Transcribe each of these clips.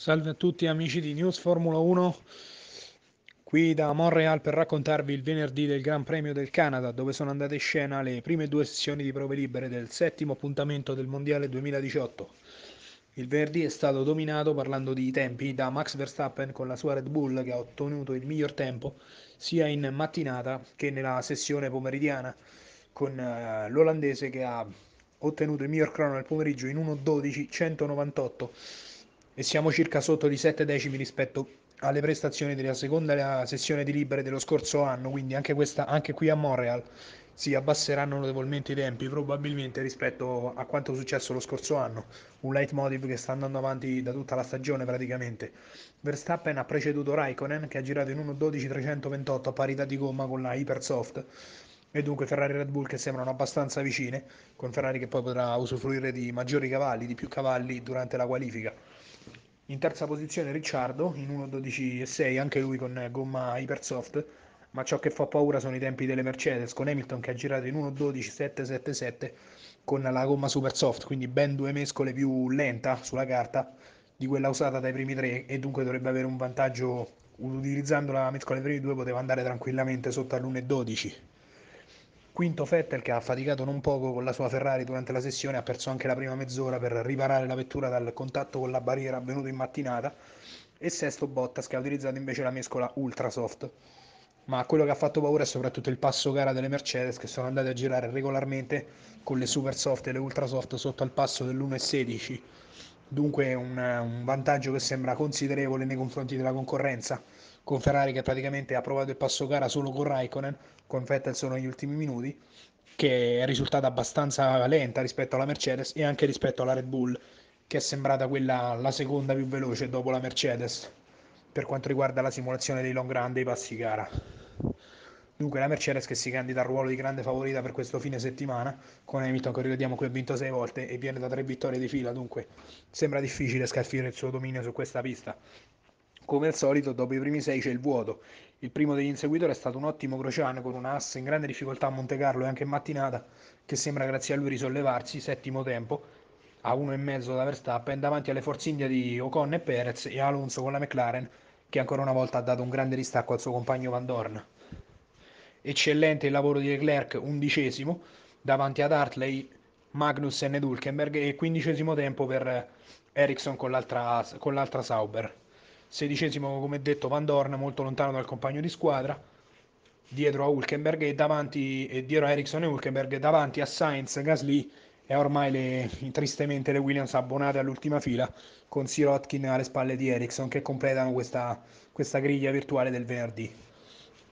Salve a tutti amici di News Formula 1, qui da Montreal per raccontarvi il venerdì del Gran Premio del Canada dove sono andate in scena le prime due sessioni di prove libere del settimo appuntamento del Mondiale 2018. Il venerdì è stato dominato, parlando di tempi, da Max Verstappen con la sua Red Bull che ha ottenuto il miglior tempo sia in mattinata che nella sessione pomeridiana con eh, l'olandese che ha ottenuto il miglior crono nel pomeriggio in 1.12.198 e siamo circa sotto di 7 decimi rispetto alle prestazioni della seconda sessione di libere dello scorso anno, quindi anche, questa, anche qui a Montreal si abbasseranno notevolmente i tempi, probabilmente rispetto a quanto è successo lo scorso anno, un leitmotiv che sta andando avanti da tutta la stagione praticamente. Verstappen ha preceduto Raikkonen che ha girato in 1.12.328 a parità di gomma con la Hypersoft e dunque Ferrari e Red Bull che sembrano abbastanza vicine, con Ferrari che poi potrà usufruire di maggiori cavalli, di più cavalli durante la qualifica. In terza posizione Ricciardo in 1.12.6, anche lui con gomma Hypersoft, ma ciò che fa paura sono i tempi delle Mercedes, con Hamilton che ha girato in 1.12.777 con la gomma Supersoft, quindi ben due mescole più lenta sulla carta di quella usata dai primi tre e dunque dovrebbe avere un vantaggio utilizzando la mescola dei primi due poteva andare tranquillamente sotto all'1.12 Quinto Vettel che ha faticato non poco con la sua Ferrari durante la sessione, ha perso anche la prima mezz'ora per riparare la vettura dal contatto con la barriera avvenuto in mattinata. E sesto Bottas che ha utilizzato invece la mescola Ultrasoft. Ma quello che ha fatto paura è soprattutto il passo gara delle Mercedes che sono andate a girare regolarmente con le super soft e le Ultrasoft sotto al passo dell'1.16. Dunque un, un vantaggio che sembra considerevole nei confronti della concorrenza con Ferrari che praticamente ha provato il passo gara solo con Raikkonen, con Vettel solo negli ultimi minuti, che è risultata abbastanza lenta rispetto alla Mercedes e anche rispetto alla Red Bull, che è sembrata quella la seconda più veloce dopo la Mercedes per quanto riguarda la simulazione dei long run dei passi gara. Dunque la Mercedes che si candida al ruolo di grande favorita per questo fine settimana, con Hamilton che ricordiamo qui ha vinto sei volte e viene da tre vittorie di fila, dunque sembra difficile scalfire il suo dominio su questa pista. Come al solito, dopo i primi sei c'è il vuoto. Il primo degli inseguitori è stato un ottimo Crociano con un ass in grande difficoltà a Monte Carlo e anche in mattinata, che sembra grazie a lui risollevarsi, settimo tempo, a uno e mezzo da Verstappen, davanti alle forze India di Ocon e Perez e Alonso con la McLaren, che ancora una volta ha dato un grande distacco al suo compagno Van Dorn. Eccellente il lavoro di Leclerc, undicesimo, davanti ad Hartley, Magnussen ed Hulkenberg e quindicesimo tempo per Ericsson con l'altra, con l'altra Sauber. Sedicesimo, come detto, Van Dorn molto lontano dal compagno di squadra, dietro a Hulkenberg e davanti, e dietro a Ericsson e Hulkenberg, e davanti a Sainz, Gasly e ormai le, tristemente le Williams abbonate all'ultima fila con Sirotkin alle spalle di Ericsson che completano questa, questa griglia virtuale del Verdi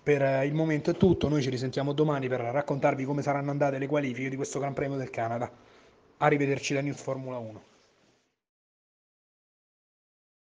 Per eh, il momento è tutto, noi ci risentiamo domani per raccontarvi come saranno andate le qualifiche di questo Gran Premio del Canada. Arrivederci da News Formula 1.